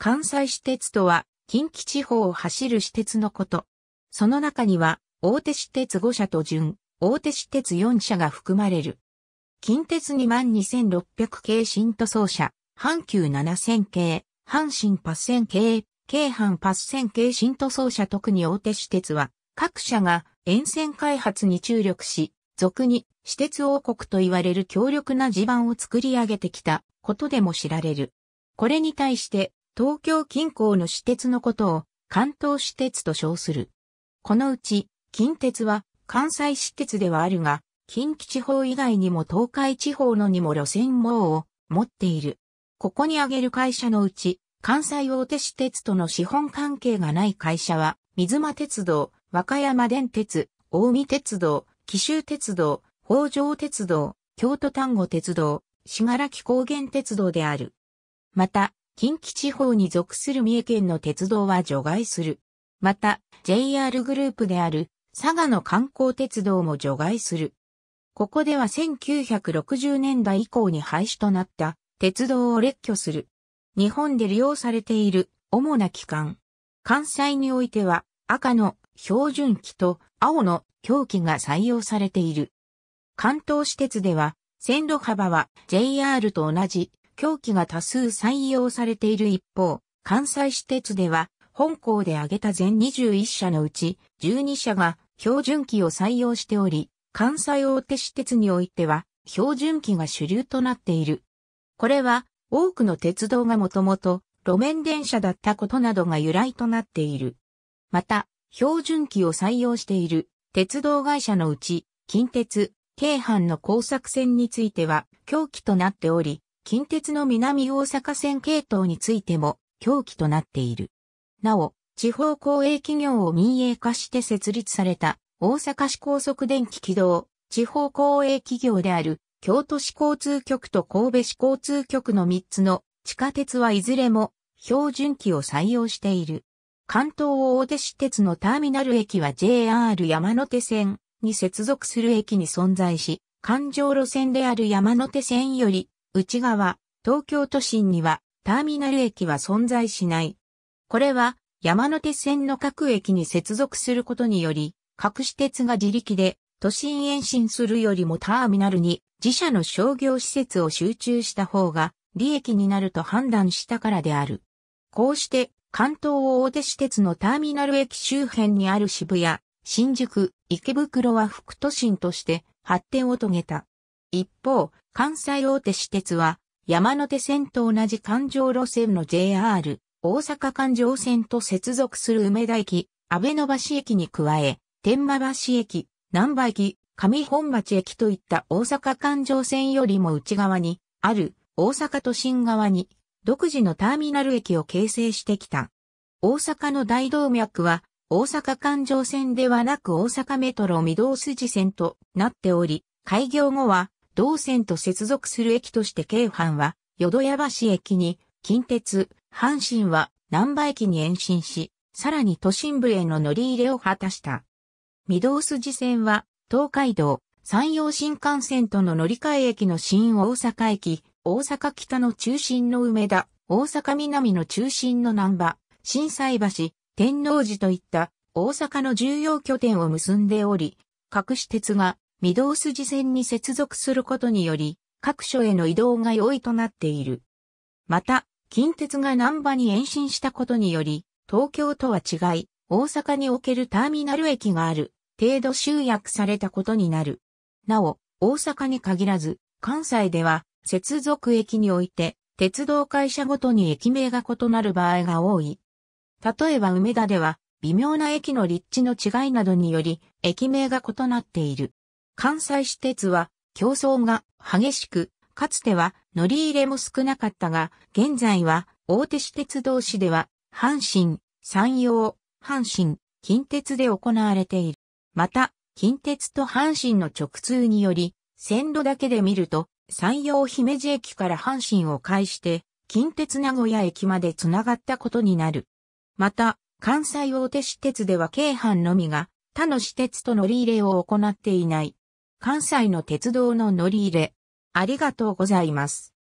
関西私鉄とは、近畿地方を走る私鉄のこと。その中には、大手私鉄5社と順、大手私鉄4社が含まれる。近鉄22600系新塗装車、阪急7000系、阪神8000系、京阪8000系新塗装車特に大手私鉄は、各社が沿線開発に注力し、俗に私鉄王国と言われる強力な地盤を作り上げてきたことでも知られる。これに対して東京近郊の私鉄のことを関東私鉄と称する。このうち、近鉄は関西私鉄ではあるが、近畿地方以外にも東海地方のにも路線網を持っている。ここに挙げる会社のうち、関西大手私鉄との資本関係がない会社は、水間鉄道、和歌山電鉄、大見鉄道、紀州鉄道、北条鉄道、京都丹後鉄道、信楽高原鉄道である。また、近畿地方に属する三重県の鉄道は除外する。また、JR グループである佐賀の観光鉄道も除外する。ここでは1960年代以降に廃止となった鉄道を列挙する。日本で利用されている主な機関。関西においては赤の標準機と青の狂気が採用されている。関東私鉄では線路幅は JR と同じ狂気が多数採用されている一方、関西私鉄では、本校で挙げた全21社のうち、12社が標準機を採用しており、関西大手私鉄においては、標準機が主流となっている。これは、多くの鉄道がもともと路面電車だったことなどが由来となっている。また、標準機を採用している鉄道会社のうち、近鉄、京阪の工作線については、狂気となっており、近鉄の南大阪線系統についても狂気となっている。なお、地方公営企業を民営化して設立された大阪市高速電気軌道、地方公営企業である京都市交通局と神戸市交通局の3つの地下鉄はいずれも標準機を採用している。関東大手市鉄のターミナル駅は JR 山手線に接続する駅に存在し、環状路線である山手線より内側、東京都心にはターミナル駅は存在しない。これは山手線の各駅に接続することにより、各私鉄が自力で都心延伸するよりもターミナルに自社の商業施設を集中した方が利益になると判断したからである。こうして関東大手私鉄のターミナル駅周辺にある渋谷、新宿、池袋は副都心として発展を遂げた。一方、関西大手私鉄は、山手線と同じ環状路線の JR、大阪環状線と接続する梅田駅、安倍野橋駅に加え、天満橋駅、南波駅、上本町駅といった大阪環状線よりも内側に、ある大阪都心側に、独自のターミナル駅を形成してきた。大阪の大動脈は、大阪環状線ではなく大阪メトロ御堂筋線となっており、開業後は同線と接続する駅として京阪は、淀屋橋駅に、近鉄、阪神は、南波駅に延伸し、さらに都心部への乗り入れを果たした。御堂筋線は、東海道、山陽新幹線との乗り換え駅の新大阪駅、大阪北の中心の梅田、大阪南の中心の南波、新斎橋、天王寺といった大阪の重要拠点を結んでおり、各し鉄が御堂筋線に接続することにより、各所への移動が容易となっている。また、近鉄が南波に延伸したことにより、東京とは違い、大阪におけるターミナル駅がある、程度集約されたことになる。なお、大阪に限らず、関西では、接続駅において、鉄道会社ごとに駅名が異なる場合が多い。例えば梅田では、微妙な駅の立地の違いなどにより、駅名が異なっている。関西私鉄は競争が激しく、かつては乗り入れも少なかったが、現在は大手私鉄同士では、阪神、山陽、阪神、近鉄で行われている。また、近鉄と阪神の直通により、線路だけで見ると、山陽姫路駅から阪神を介して、近鉄名古屋駅まで繋がったことになる。また、関西大手私鉄では京阪のみが、他の私鉄と乗り入れを行っていない。関西の鉄道の乗り入れ。ありがとうございます。